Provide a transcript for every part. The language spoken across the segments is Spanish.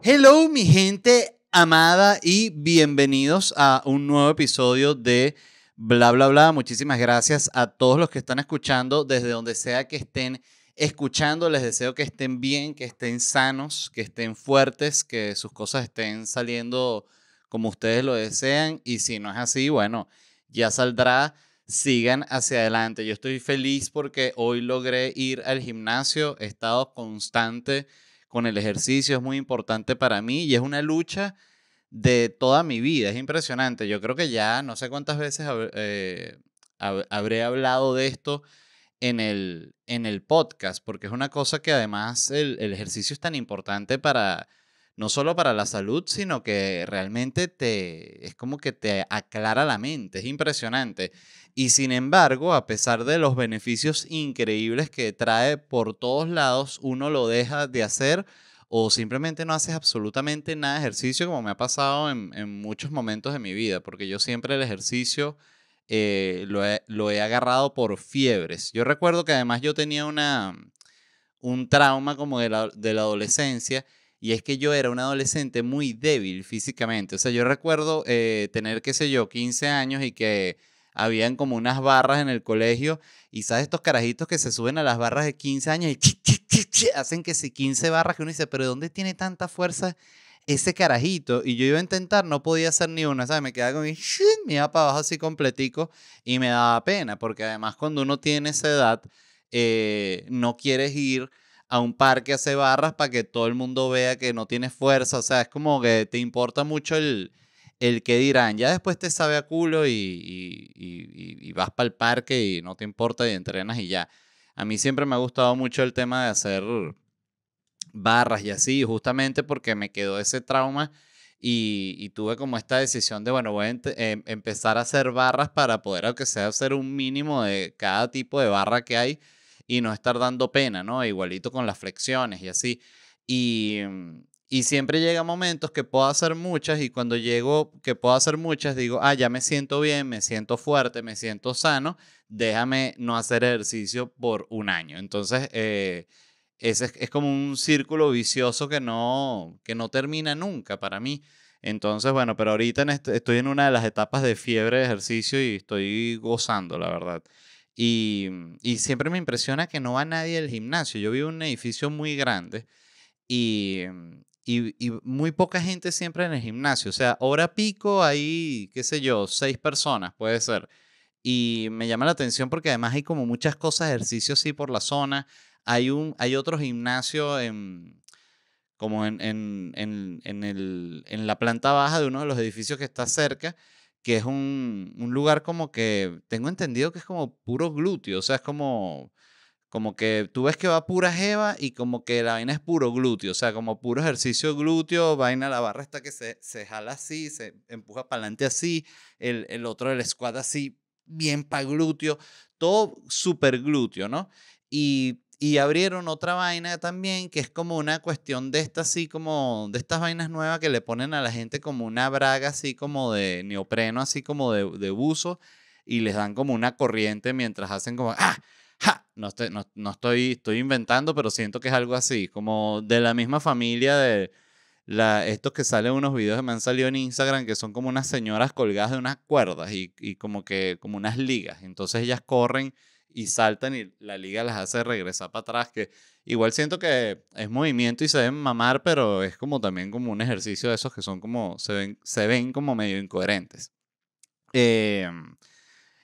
Hello, mi gente amada y bienvenidos a un nuevo episodio de Bla, bla, bla. Muchísimas gracias a todos los que están escuchando desde donde sea que estén escuchando. Les deseo que estén bien, que estén sanos, que estén fuertes, que sus cosas estén saliendo como ustedes lo desean. Y si no es así, bueno, ya saldrá. Sigan hacia adelante. Yo estoy feliz porque hoy logré ir al gimnasio. He estado constante con el ejercicio, es muy importante para mí y es una lucha de toda mi vida, es impresionante. Yo creo que ya no sé cuántas veces eh, habré hablado de esto en el, en el podcast, porque es una cosa que además el, el ejercicio es tan importante para no solo para la salud, sino que realmente te, es como que te aclara la mente, es impresionante. Y sin embargo, a pesar de los beneficios increíbles que trae por todos lados, uno lo deja de hacer o simplemente no haces absolutamente nada de ejercicio como me ha pasado en, muchos momentos de mi vida, porque yo siempre el ejercicio... Eh, lo, he, agarrado por fiebres. Yo recuerdo que además yo tenía una, un trauma como de la, de la adolescencia y es que yo era un adolescente muy débil físicamente. O sea, yo recuerdo eh, tener, qué sé yo, 15 años y que habían como unas barras en el colegio. Y sabes, estos carajitos que se suben a las barras de 15 años y hacen que si 15 barras que uno dice, pero ¿dónde tiene tanta fuerza ese carajito? Y yo iba a intentar, no podía hacer ni una, ¿sabes? Me quedaba con, mi... me iba para abajo así completico y me daba pena, porque además cuando uno tiene esa edad, eh, no quieres ir a un parque hace hacer barras para que todo el mundo vea que no tienes fuerza. O sea, es como que te importa mucho el, el que dirán. Ya después te sabe a culo y, vas para el parque y no te importa y entrenas y ya. A mí siempre me ha gustado mucho el tema de hacer barras y así, justamente porque me quedó ese trauma y, tuve como esta decisión de, bueno, voy a em, empezar a hacer barras para poder, aunque sea, hacer un mínimo de cada tipo de barra que hay y no estar dando pena, ¿no? Igualito con las flexiones y así. Y, mm, y siempre llega momentos que puedo hacer muchas y cuando llego que puedo hacer muchas digo, ah, ya me siento bien, me siento fuerte, me siento sano, déjame no hacer ejercicio por un año. Entonces, eh, ese es, como un círculo vicioso que no, que no termina nunca para mí. Entonces, bueno, pero ahorita este, estoy en una de las etapas de fiebre de ejercicio y estoy gozando, la verdad. Mm, y, siempre me impresiona que no va nadie al gimnasio. Yo vivo en un edificio muy grande mm, y, muy poca gente siempre en el gimnasio. O sea, hora pico hay, qué sé yo, seis personas, puede ser. Y me llama la atención porque además hay como muchas cosas, ejercicios así por la zona. Hay, un, hay otro gimnasio como en la planta baja de uno de los edificios que está cerca que es un, lugar como que, tengo entendido que es como puro glúteo, o sea, es como, como que tú ves que va pura jeva y como que la vaina es puro glúteo, o sea, como puro ejercicio glúteo, vaina, la barra está que se, se jala así, se empuja para adelante así, el, el otro, el squat así, bien para glúteo, todo súper glúteo, ¿no? Y y abrieron otra vaina también que es como una cuestión de esta así como de estas vainas nuevas que le ponen a la gente como una braga así como de neopreno así como de, buzo y les dan como una corriente mientras hacen como ah no estoy no, estoy estoy inventando pero siento que es algo así como de la misma familia de la, estos que salen unos videos que me han salido en Instagram que son como unas señoras colgadas de unas cuerdas y, y como que como unas ligas entonces ellas corren y saltan y la liga las hace regresar para atrás, que igual siento que es movimiento y se ven mamar, pero es como también como un ejercicio de esos que son como, se ven, se ven como medio incoherentes. Em,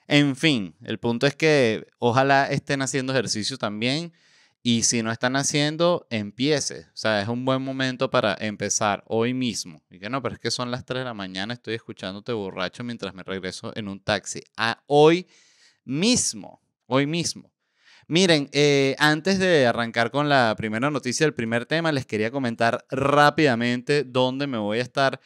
en fin, el punto es que ojalá estén haciendo ejercicio también y si no están haciendo, empiece. O sea, es un buen momento para empezar hoy mismo. Y que no, pero es que son las 3 de la mañana, estoy escuchándote borracho mientras me regreso en un taxi. A hoy mismo hoy mismo. Miren, eh, antes de arrancar con la primera noticia, el primer tema, les quería comentar rápidamente dónde me voy a estar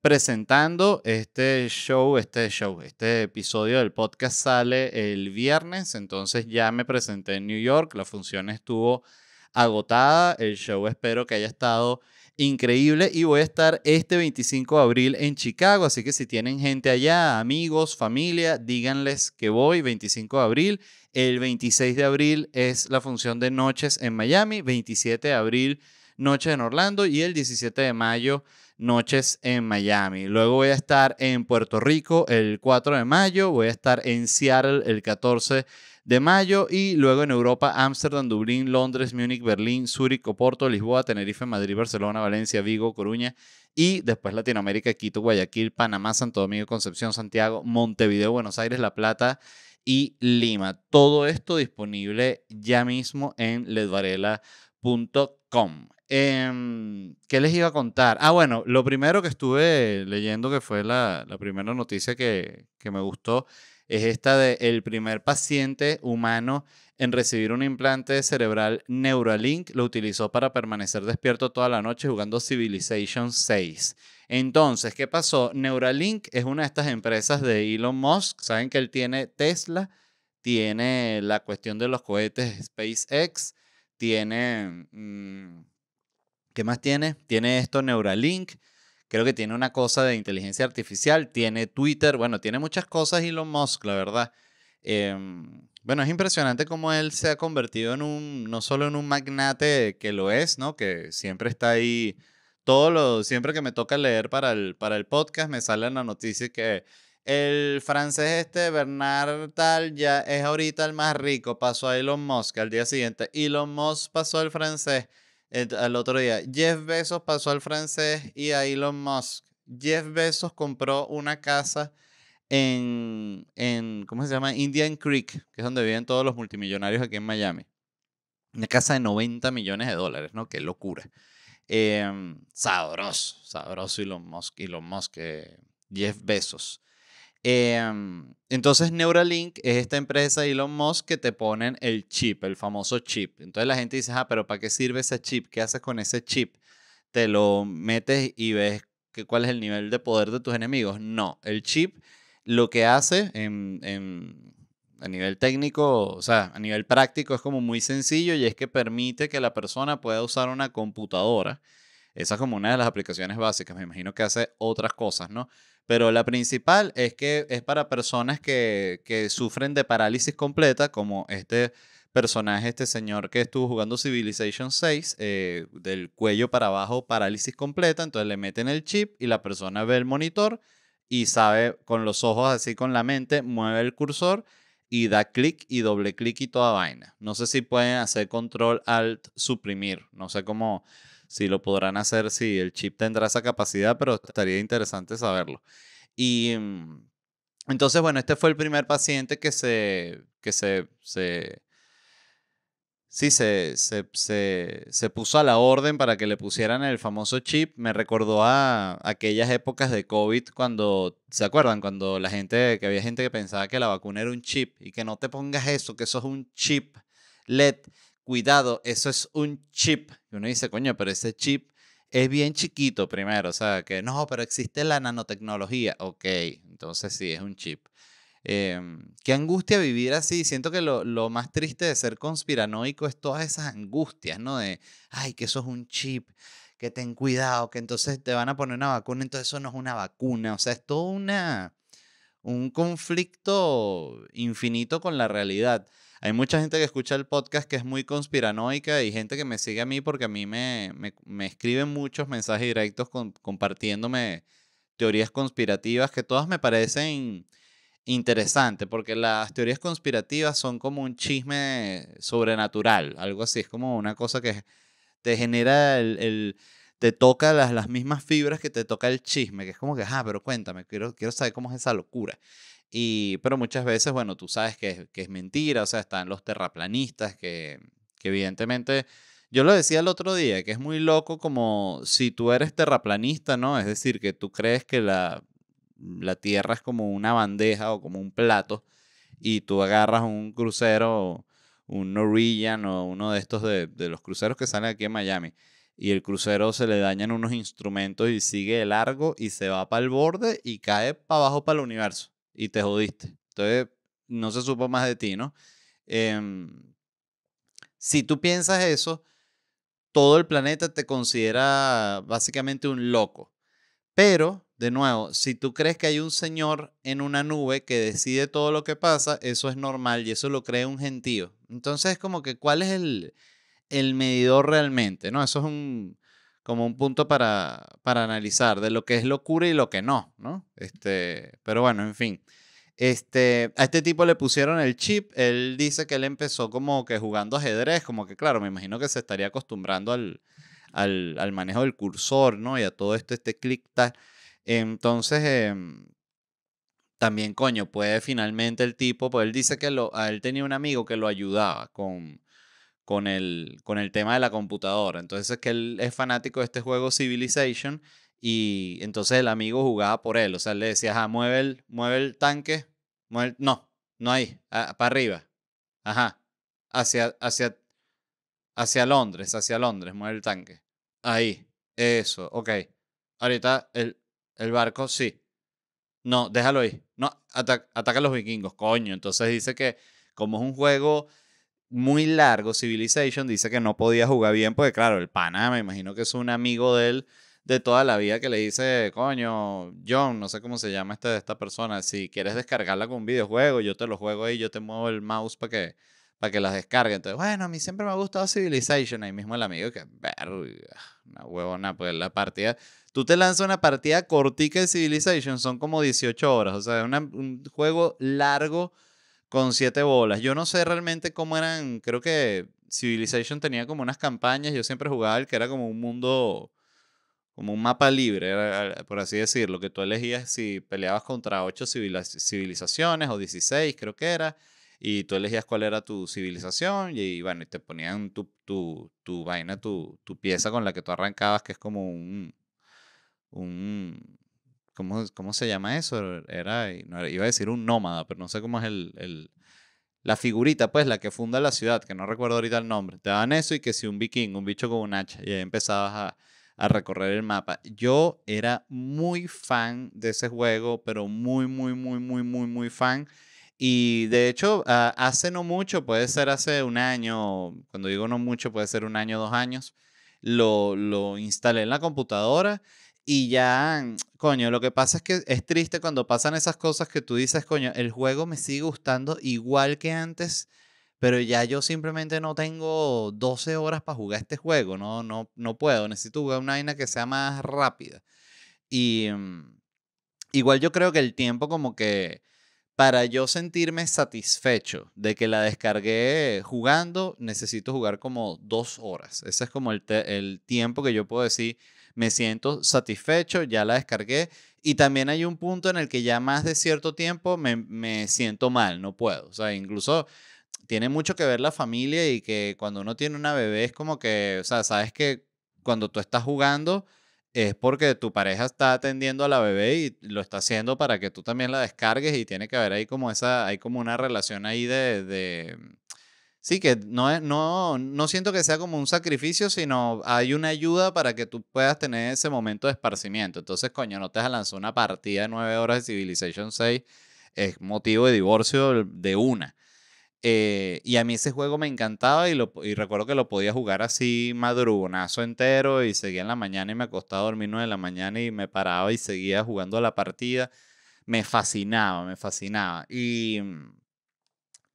presentando este show, este show, este episodio del podcast sale el viernes, entonces ya me presenté en New York, la función estuvo agotada, el show espero que haya estado increíble y voy a estar este 25 de abril en Chicago, así que si tienen gente allá, amigos, familia, díganles que voy 25 de abril. El 26 de abril es la función de noches en Miami, 27 de abril noche en Orlando y el 17 de mayo noches en Miami. Luego voy a estar en Puerto Rico el 4 de mayo, voy a estar en Seattle el 14 de de mayo y luego en Europa Ámsterdam, Dublín, Londres, Múnich, Berlín, Zúrich, Oporto, Lisboa, Tenerife, Madrid, Barcelona, Valencia, Vigo, Coruña y después Latinoamérica, Quito, Guayaquil, Panamá, Santo Domingo, Concepción, Santiago, Montevideo, Buenos Aires, La Plata y Lima. Todo esto disponible ya mismo en ledvarela.com. Em, ¿Qué les iba a contar? Ah, bueno, lo primero que estuve leyendo, que fue la, primera noticia que, que me gustó, es esta de el primer paciente humano en recibir un implante cerebral Neuralink. Lo utilizó para permanecer despierto toda la noche jugando Civilization 6. Entonces, ¿qué pasó? Neuralink es una de estas empresas de Elon Musk. Saben que él tiene Tesla, tiene la cuestión de los cohetes SpaceX, tiene... Mm, ¿Qué más tiene? Tiene esto Neuralink Creo que tiene una cosa de inteligencia artificial, tiene Twitter, bueno, tiene muchas cosas Elon Musk, la verdad. Em, bueno, es impresionante cómo él se ha convertido en un, no solo en un magnate que lo es, ¿no? Que siempre está ahí, todo lo, siempre que me toca leer para el, para el podcast me sale la noticia que el francés este, Bernard Tal, ya es ahorita el más rico, pasó a Elon Musk al día siguiente. Elon Musk pasó al francés al otro día, Jeff Bezos pasó al francés y a Elon Musk. Jeff Bezos compró una casa en, ¿cómo se llama? Indian Creek, que es donde viven todos los multimillonarios aquí en Miami. Una casa de 90 millones de dólares, ¿no? Qué locura. Eh, sabroso, sabroso Elon Musk, Elon Musk, eh, Jeff Bezos. Em, entonces Neuralink es esta empresa de Elon Musk que te ponen el chip, el famoso chip. Entonces la gente dice, ah, pero ¿para qué sirve ese chip? ¿Qué haces con ese chip? Te lo metes y ves cuál es el nivel de poder de tus enemigos. No, el chip lo que hace a nivel técnico, o sea, a nivel práctico es como muy sencillo y es que permite que la persona pueda usar una computadora. Esa es como una de las aplicaciones básicas. Me imagino que hace otras cosas, ¿no? pero la principal es que es para personas que, sufren de parálisis completa, como este personaje, este señor que estuvo jugando Civilization 6, eh, del cuello para abajo, parálisis completa, entonces le meten el chip y la persona ve el monitor y sabe con los ojos así con la mente, mueve el cursor y da clic y doble clic y toda vaina. No sé si pueden hacer control alt suprimir, no sé cómo si lo podrán hacer, si el chip tendrá esa capacidad, pero estaría interesante saberlo. Y mm, entonces, bueno, este fue el primer paciente que se, que se, sí, se, se, se, se, puso a la orden para que le pusieran el famoso chip. Me recordó a aquellas épocas de COVID cuando, ¿se acuerdan? Cuando la gente, que había gente que pensaba que la vacuna era un chip y que no te pongas eso, que eso es un chip LED cuidado, eso es un chip. uno dice, coño, pero ese chip es bien chiquito primero, o sea, que no, pero existe la nanotecnología. Ok, entonces sí, es un chip. Em, qué angustia vivir así. Siento que lo, lo, más triste de ser conspiranoico es todas esas angustias, ¿no? De, ay, que eso es un chip, que ten cuidado, que entonces te van a poner una vacuna, entonces eso no es una vacuna. O sea, es toda una, un conflicto infinito con la realidad. Hay mucha gente que escucha el podcast que es muy conspiranoica y gente que me sigue a mí porque a mí me, me, escriben muchos mensajes directos compartiéndome teorías conspirativas que todas me parecen interesantes porque las teorías conspirativas son como un chisme sobrenatural, algo así, es como una cosa que te genera el te toca las, mismas fibras que te toca el chisme, que es como que, ah, pero cuéntame, quiero, quiero saber cómo es esa locura. Y, pero muchas veces, bueno, tú sabes que es, que es mentira, o sea, están los terraplanistas que, que evidentemente, yo lo decía el otro día, que es muy loco como si tú eres terraplanista, ¿no? Es decir, que tú crees que la, la Tierra es como una bandeja o como un plato y tú agarras un crucero, un Norwegian o uno de estos de, de los cruceros que salen aquí en Miami y el crucero se le dañan unos instrumentos y sigue de largo y se va para el borde y cae para abajo para el universo y te jodiste. Entonces, no se supo más de ti, ¿no? Em, si tú piensas eso, todo el planeta te considera básicamente un loco. Pero, de nuevo, si tú crees que hay un señor en una nube que decide todo lo que pasa, eso es normal y eso lo cree un gentío. Entonces, como que, ¿cuál es el, el medidor realmente, ¿no? Eso es un, como un punto para, para analizar de lo que es locura y lo que no, ¿no? Este, pero bueno, en fin. Este, a este tipo le pusieron el chip. Él dice que él empezó como que jugando ajedrez, como que claro, me imagino que se estaría acostumbrando al, al, manejo del cursor, ¿no? Y a todo esto, este clic tal. Entonces, em, también, coño, puede finalmente el tipo, pues él dice que lo, a él tenía un amigo que lo ayudaba con, con el, con el tema de la computadora. Entonces es que él es fanático de este juego Civilization y entonces el amigo jugaba por él. O sea, le decía, ajá, mueve el, mueve el tanque, mueve no, no ahí, para arriba, ajá, hacia, hacia, hacia Londres, hacia Londres, mueve el tanque. Ahí, eso, ok. Ahorita el, el barco, sí. No, déjalo ahí. No, ataca, ataca a los vikingos, coño. Entonces dice que como es un juego muy largo, Civilization dice que no podía jugar bien, porque claro, el pana, me imagino que es un amigo de él de toda la vida que le dice, coño, John, no sé cómo se llama este, esta persona, si quieres descargarla con un videojuego, yo te lo juego ahí, yo te muevo el mouse para que, para que las descargue. Entonces, bueno, a mí siempre me ha gustado Civilization, ahí mismo el amigo que, ver una huevona, pues la partida, tú te lanzas una partida cortica de Civilization, son como 18 horas, o sea, es un juego largo con siete bolas. Yo no sé realmente cómo eran, creo que Civilization tenía como unas campañas, yo siempre jugaba el que era como un mundo, como un mapa libre, por así decirlo, que tú elegías si peleabas contra ocho civilizaciones o 16, creo que era, y tú elegías cuál era tu civilización, y, bueno, y te ponían tu, tu, tu vaina, tu, tu, pieza con la que tú arrancabas, que es como un, un ¿Cómo, ¿Cómo se llama eso? Era, iba a decir un nómada, pero no sé cómo es el, el la figurita, pues, la que funda la ciudad, que no recuerdo ahorita el nombre, te daban eso y que si un viking, un bicho con un hacha, y ahí empezabas a, a, recorrer el mapa. Yo era muy fan de ese juego, pero muy, muy, muy, muy, muy, muy fan. Y de hecho, hace no mucho, puede ser hace un año, cuando digo no mucho, puede ser un año, dos años, lo, lo instalé en la computadora y ya, coño, lo que pasa es que es triste cuando pasan esas cosas que tú dices, coño, el juego me sigue gustando igual que antes, pero ya yo simplemente no tengo 12 horas para jugar este juego, no, no, no puedo, necesito jugar una vaina que sea más rápida. Y mm, igual yo creo que el tiempo como que para yo sentirme satisfecho de que la descargué jugando, necesito jugar como dos horas. Ese es como el, el tiempo que yo puedo decir, me siento satisfecho, ya la descargué. Y también hay un punto en el que ya más de cierto tiempo me, me siento mal, no puedo. O sea, incluso tiene mucho que ver la familia y que cuando uno tiene una bebé es como que, o sea, sabes que cuando tú estás jugando es porque tu pareja está atendiendo a la bebé y lo está haciendo para que tú también la descargues y tiene que haber ahí como esa, hay como una relación ahí de Sí, que no, no, no siento que sea como un sacrificio, sino hay una ayuda para que tú puedas tener ese momento de esparcimiento. Entonces, coño, no te has lanzado una partida de nueve horas de Civilization 6, es motivo de divorcio de una. Eh, y a mí ese juego me encantaba y, lo, recuerdo que lo podía jugar así madrugonazo entero y seguía en la mañana y me acostaba a dormir nueve de la mañana y me paraba y seguía jugando la partida. Me fascinaba, me fascinaba. y,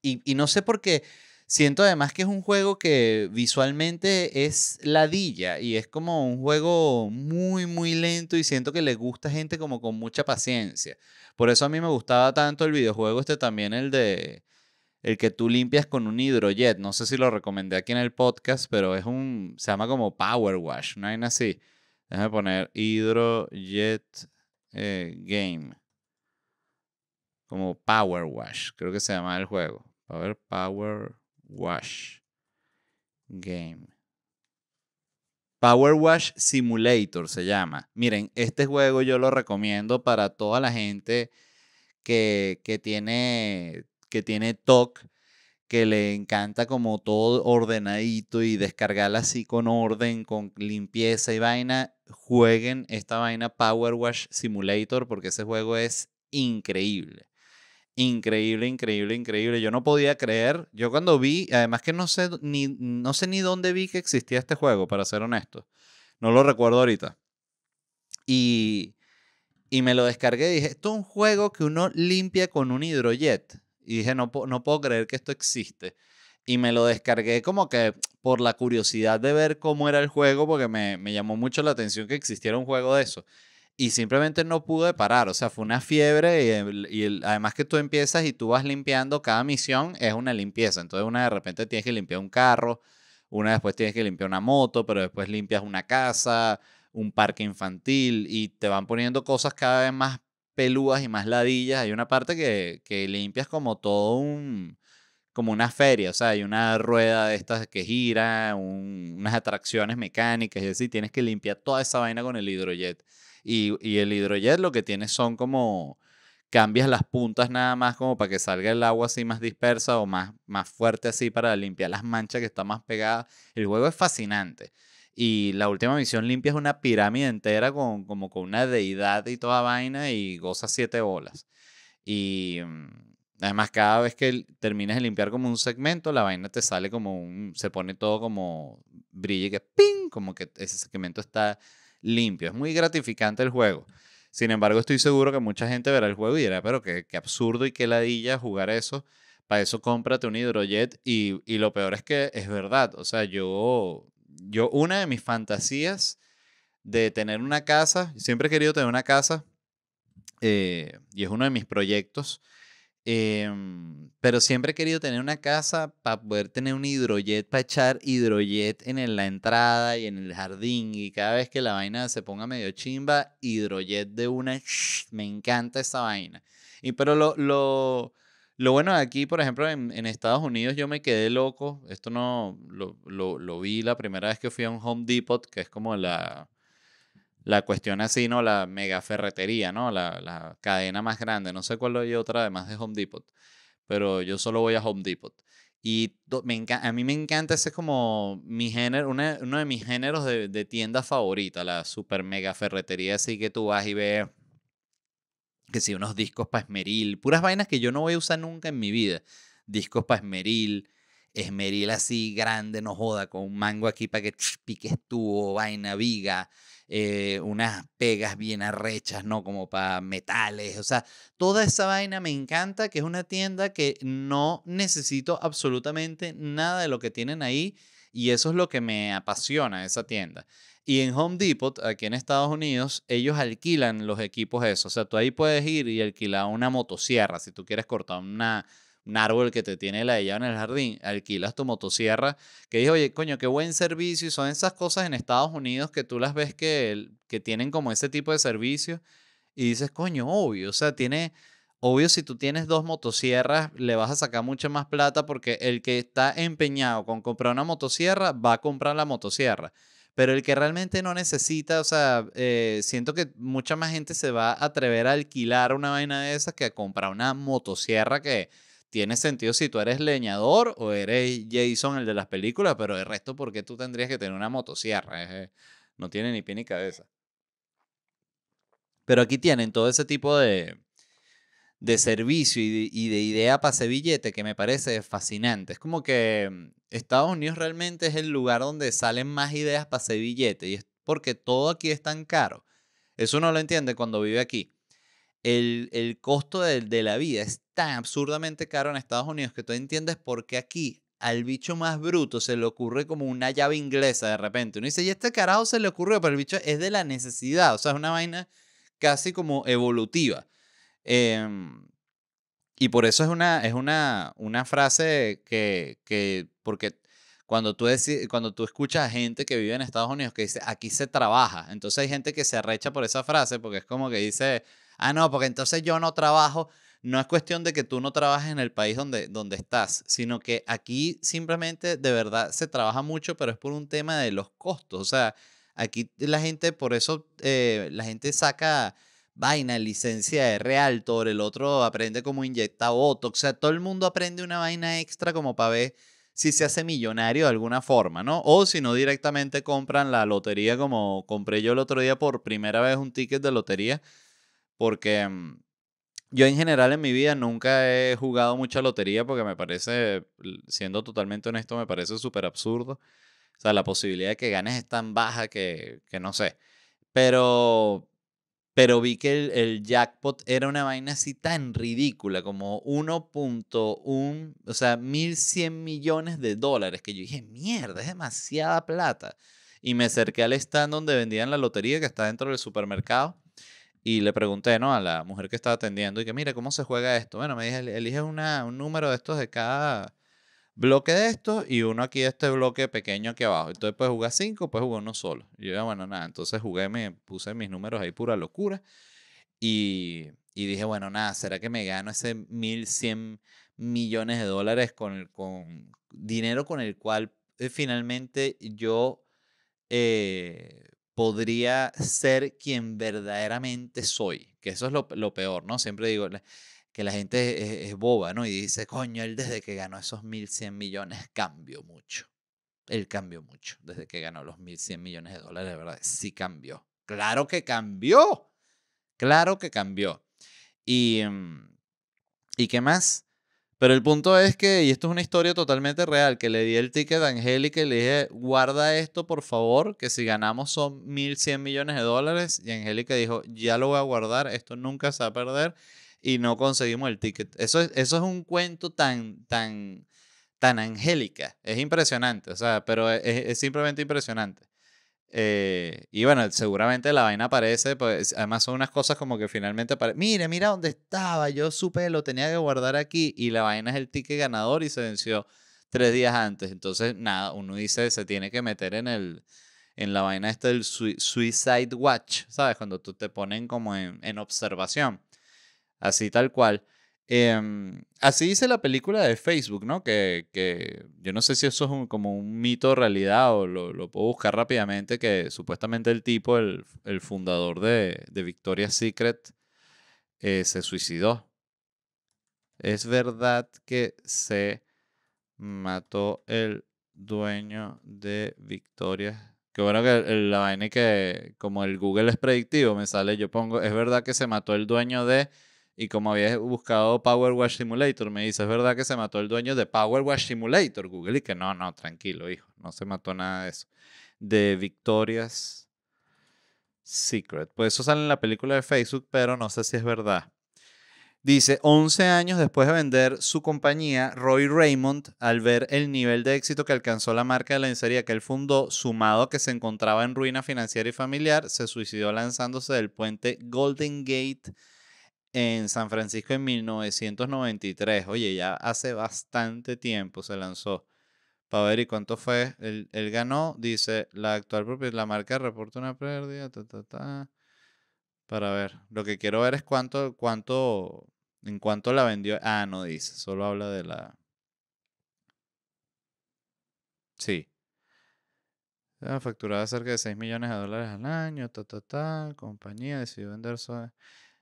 y no sé por qué Siento además que es un juego que visualmente es ladilla y es como un juego muy, muy lento y siento que le gusta a gente como con mucha paciencia. Por eso a mí me gustaba tanto el videojuego este también, el de el que tú limpias con un hidrojet. No sé si lo recomendé aquí en el podcast, pero es un, se llama como Power Wash, no hay así. Déjame poner hidrojet eh, game. Como Power Wash, creo que se llama el juego. A ver, Power Wash Game. Power Wash Simulator se llama. Miren, este juego yo lo recomiendo para toda la gente que, tiene, que tiene TOC, que le encanta como todo ordenadito y descargarla así con orden, con limpieza y vaina. Jueguen esta vaina Power Wash Simulator porque ese juego es increíble. Increíble, increíble, increíble. Yo no podía creer. Yo cuando vi, además que no sé ni, no sé ni dónde vi que existía este juego, para ser honesto. No lo recuerdo ahorita. Y, y me lo descargué dije, esto es un juego que uno limpia con un hidrojet. Y dije, no, no puedo creer que esto existe. Y me lo descargué como que por la curiosidad de ver cómo era el juego, porque me, me llamó mucho la atención que existiera un juego de eso y simplemente no pude parar. O sea, fue una fiebre y, y además que tú empiezas y tú vas limpiando, cada misión es una limpieza. Entonces, una de repente tienes que limpiar un carro, una después tienes que limpiar una moto, pero después limpias una casa, un parque infantil y te van poniendo cosas cada vez más pelúas y más ladillas. Hay una parte que, limpias como todo un como una feria, o sea, hay una rueda de estas que gira, unas atracciones mecánicas y así, tienes que limpiar toda esa vaina con el hidrojet. Y, el hidrojet lo que tiene son como cambias las puntas nada más como para que salga el agua así más dispersa o más, más fuerte así para limpiar las manchas que están más pegadas. El juego es fascinante. Y la última misión limpia es una pirámide entera con, como con una deidad y toda vaina y goza siete bolas. Y mm, además cada vez que terminas de limpiar como un segmento, la vaina te sale como un, se pone todo como brille que ¡ping! Como que ese segmento está limpio. Es muy gratificante el juego. Sin embargo, estoy seguro que mucha gente verá el juego y dirá, pero qué, absurdo y qué ladilla jugar eso. Para eso cómprate un hidrojet y, lo peor es que es verdad. O sea, yo, yo una de mis fantasías de tener una casa, siempre he querido tener una casa eh, y es uno de mis proyectos Em, pero siempre he querido tener una casa para poder tener un hidrojet, para echar hidrojet en la entrada y en el jardín. Y cada vez que la vaina se ponga medio chimba, hidrojet de una. me encanta esa vaina. Y pero lo, lo, lo bueno aquí, por ejemplo, en, en, Estados Unidos yo me quedé loco. Esto no lo, lo, lo vi la primera vez que fui a un Home Depot, que es como la la cuestión así, ¿no? La mega ferretería, ¿no? La, cadena más grande. No sé cuál hay otra además de Home Depot, pero yo solo voy a Home Depot. Y me a mí me encanta ese es como mi género, uno de mis géneros de, tienda favorita, la super mega ferretería, así que tú vas y ves que si unos discos para esmeril, puras vainas que yo no voy a usar nunca en mi vida. Discos para esmeril, esmeril así grande, no joda, con un mango aquí para que piques tú, vaina, viga, eh, unas pegas bien arrechas, ¿no? Como para metales, o sea, toda esa vaina me encanta, que es una tienda que no necesito absolutamente nada de lo que tienen ahí y eso es lo que me apasiona esa tienda. Y en Home Depot, aquí en Estados Unidos, ellos alquilan los equipos eso O sea, tú ahí puedes ir y alquilar una motosierra si tú quieres cortar una, un árbol que te tiene la ella en el jardín, alquilas tu motosierra, que dice oye, coño, qué buen servicio, y son esas cosas en Estados Unidos que tú las ves que, que tienen como ese tipo de servicio, y dices, coño, obvio, o sea, tiene, obvio, si tú tienes dos motosierras, le vas a sacar mucha más plata porque el que está empeñado con comprar una motosierra, va a comprar la motosierra pero el que realmente no necesita, o sea, eh, siento que mucha más gente se va a atrever a alquilar una vaina de esas que a comprar una motosierra que tiene sentido si tú eres leñador o eres Jason, el de las películas, pero el resto, ¿por qué tú tendrías que tener una motosierra? Eh, no tiene ni pie ni cabeza. Pero aquí tienen todo ese tipo de, de servicio y de, idea para billete que me parece fascinante. Es como que mm, Estados Unidos realmente es el lugar donde salen más ideas para billete y es porque todo aquí es tan caro. Eso uno lo entiende cuando vive aquí el, costo de, la vida es tan absurdamente caro en Estados Unidos que tú entiendes por qué aquí al bicho más bruto se le ocurre como una llave inglesa de repente. Uno dice, y este carajo se le ocurrió, pero el bicho es de la necesidad, o sea, es una vaina casi como evolutiva. Em, y por eso es una, es una, una frase que, que porque cuando tú, cuando tú escuchas a gente que vive en Estados Unidos que dice, aquí se trabaja, entonces hay gente que se arrecha por esa frase porque es como que dice, ah, no, porque entonces yo no trabajo. No es cuestión de que tú no trabajes en el país donde, donde estás, sino que aquí simplemente de verdad se trabaja mucho, pero es por un tema de los costos. O sea, aquí la gente, por eso eh, la gente saca vaina, licencia de todo el otro aprende cómo inyecta Botox, o sea, todo el mundo aprende una vaina extra como para ver si se hace millonario de alguna forma, ¿no? O si no directamente compran la lotería como compré yo el otro día por primera vez un ticket de lotería porque mm, yo en general en mi vida nunca he jugado mucha lotería porque me parece, siendo totalmente honesto, me parece súper absurdo. O sea, la posibilidad de que ganes es tan baja que, no sé. Pero, pero vi que el, el, jackpot era una vaina así tan ridícula, como 1.1, o sea, 1.100 millones de dólares, que yo dije, mierda, es demasiada plata. Y me acerqué al stand donde vendían la lotería que está dentro del supermercado y le pregunté, ¿no? A la mujer que estaba atendiendo y que, mira, ¿cómo se juega esto? Bueno, me dije, elige un número de estos de cada bloque de estos y uno aquí de este bloque pequeño aquí abajo. Entonces pues, jugar cinco, pues jugar uno solo. Y yo, ah, bueno, nada, entonces jugué, me puse mis números ahí pura locura y, dije, bueno, nada, ¿será que me gano ese 1100 millones de dólares con, dinero con el cual eh, finalmente yo... Eh, podría ser quien verdaderamente soy, que eso es lo, peor, ¿no? Siempre digo que la gente es, boba, ¿no? Y dice, coño, él desde que ganó esos 1.100 millones cambió mucho. Él cambió mucho desde que ganó los 1.100 millones de dólares, ¿verdad? Sí cambió. Claro que cambió. Claro que cambió. ¿Y, mm, ¿y qué más? Pero el punto es que, y esto es una historia totalmente real, que le di el ticket a Angélica y le dije, guarda esto por favor, que si ganamos son 1.100 millones de dólares. Y Angélica dijo, ya lo voy a guardar, esto nunca se va a perder. Y no conseguimos el ticket. Eso es, eso es un cuento tan, tan, tan Angélica. Es impresionante, o sea, pero e, e, es simplemente impresionante. Eh, y bueno, seguramente la vaina aparece, pues además son unas cosas como que finalmente aparece. Mire, mira dónde estaba, yo supe, lo tenía que guardar aquí y la vaina es el ticket ganador y se venció tres días antes. Entonces, nada, uno dice, se tiene que meter en el en la vaina esta del suicide watch, ¿sabes? Cuando tú te ponen como en observación, así tal cual. Em, así dice la película de Facebook, ¿no? Que, yo no sé si eso es como un mito realidad o lo, puedo buscar rápidamente, que supuestamente el tipo, el, fundador de, de, Victoria's Secret, eh, se suicidó. Es verdad que se mató el dueño de Victoria. Qué bueno que la vaina que como el Google es predictivo, me sale, yo pongo, es verdad que se mató el dueño de y como había buscado Power Wash Simulator, me dice, ¿es verdad que se mató el dueño de Power Wash Simulator, Google? Y que no, no, tranquilo, hijo, no se mató nada de eso. De Victorias Secret. Pues eso sale en la película de Facebook, pero no sé si es verdad. Dice, 11 años después de vender su compañía, Roy Raymond, al ver el nivel de éxito que alcanzó la marca de lencería que él fundó, sumado a que se encontraba en ruina financiera y familiar, se suicidó lanzándose del puente Golden Gate en San Francisco en 1993. Oye, ya hace bastante tiempo se lanzó. Para ver, ¿y cuánto fue? Él, ganó, dice, la actual propiedad, la marca reporta una pérdida, Para ver, lo que quiero ver es cuánto, cuánto, en cuánto la vendió. Ah, no dice, solo habla de la... Sí. Ah, facturaba cerca de 6 millones de dólares al año, Compañía decidió vender... su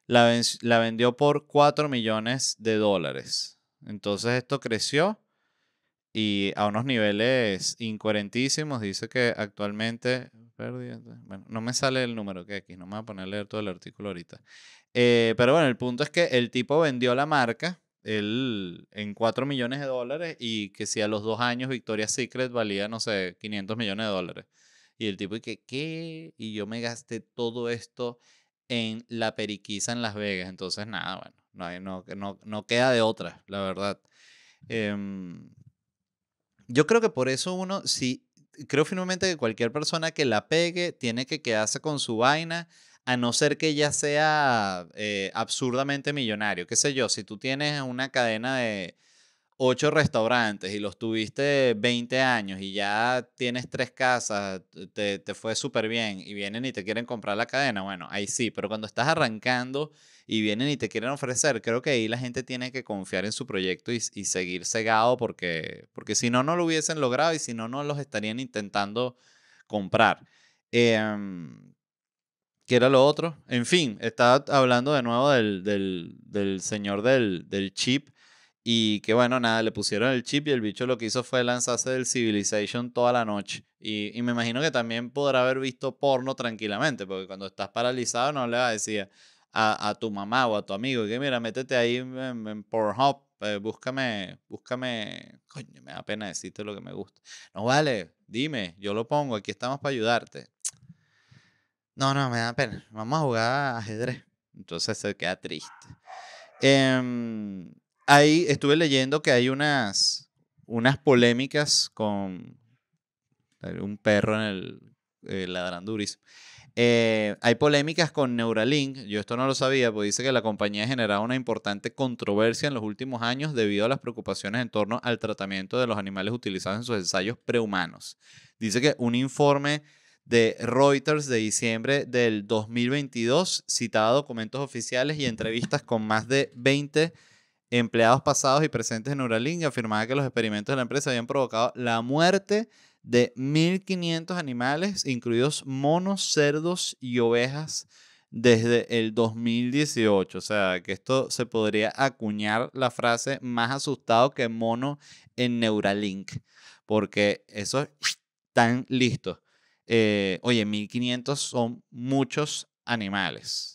la, vendió por 4 millones de dólares. Entonces esto creció y a unos niveles incoherentísimos. Dice que actualmente, bueno, no me sale el número que aquí, no me voy a poner a leer todo el artículo ahorita. Eh, pero bueno, el punto es que el tipo vendió la marca él, en 4 millones de dólares y que si a los dos años Victoria's Secret valía, no sé, 500 millones de dólares. Y el tipo, ¿y qué? Y yo me gasté todo esto en la periquiza en Las Vegas. Entonces, nada, bueno, no, hay, no, no, no queda de otra, la verdad. Em, yo creo que por eso uno, sí, creo firmemente que cualquier persona que la pegue tiene que quedarse con su vaina, a no ser que ya sea eh, absurdamente millonario. Qué sé yo, si tú tienes una cadena de ocho restaurantes y los tuviste 20 años y ya tienes tres casas, te, fue súper bien y vienen y te quieren comprar la cadena, bueno, ahí sí, pero cuando estás arrancando y vienen y te quieren ofrecer, creo que ahí la gente tiene que confiar en su proyecto y, seguir cegado porque, porque si no, no lo hubiesen logrado y si no, no los estarían intentando comprar. Em, ¿Qué era lo otro? En fin, estaba hablando de nuevo del, del, señor del, del chip y que bueno, nada, le pusieron el chip y el bicho lo que hizo fue lanzarse del Civilization toda la noche. Y, me imagino que también podrá haber visto porno tranquilamente, porque cuando estás paralizado no le vas a decir a, tu mamá o a tu amigo que mira, métete ahí en, Pornhub, eh, búscame, búscame, coño, me da pena decirte lo que me gusta. No vale, dime, yo lo pongo, aquí estamos para ayudarte. No, no, me da pena, vamos a jugar ajedrez. Entonces se queda triste. Eh, Ahí estuve leyendo que hay unas, unas polémicas con un perro en el eh, eh, hay polémicas con Neuralink. Yo esto no lo sabía, pues dice que la compañía ha generado una importante controversia en los últimos años debido a las preocupaciones en torno al tratamiento de los animales utilizados en sus ensayos prehumanos. Dice que un informe de Reuters de diciembre del 2022 citaba documentos oficiales y entrevistas con más de 20 empleados pasados y presentes en Neuralink afirmaba que los experimentos de la empresa habían provocado la muerte de 1.500 animales, incluidos monos, cerdos y ovejas, desde el 2018. O sea, que esto se podría acuñar la frase más asustado que mono en Neuralink, porque eso es tan listo. Eh, oye, 1.500 son muchos animales.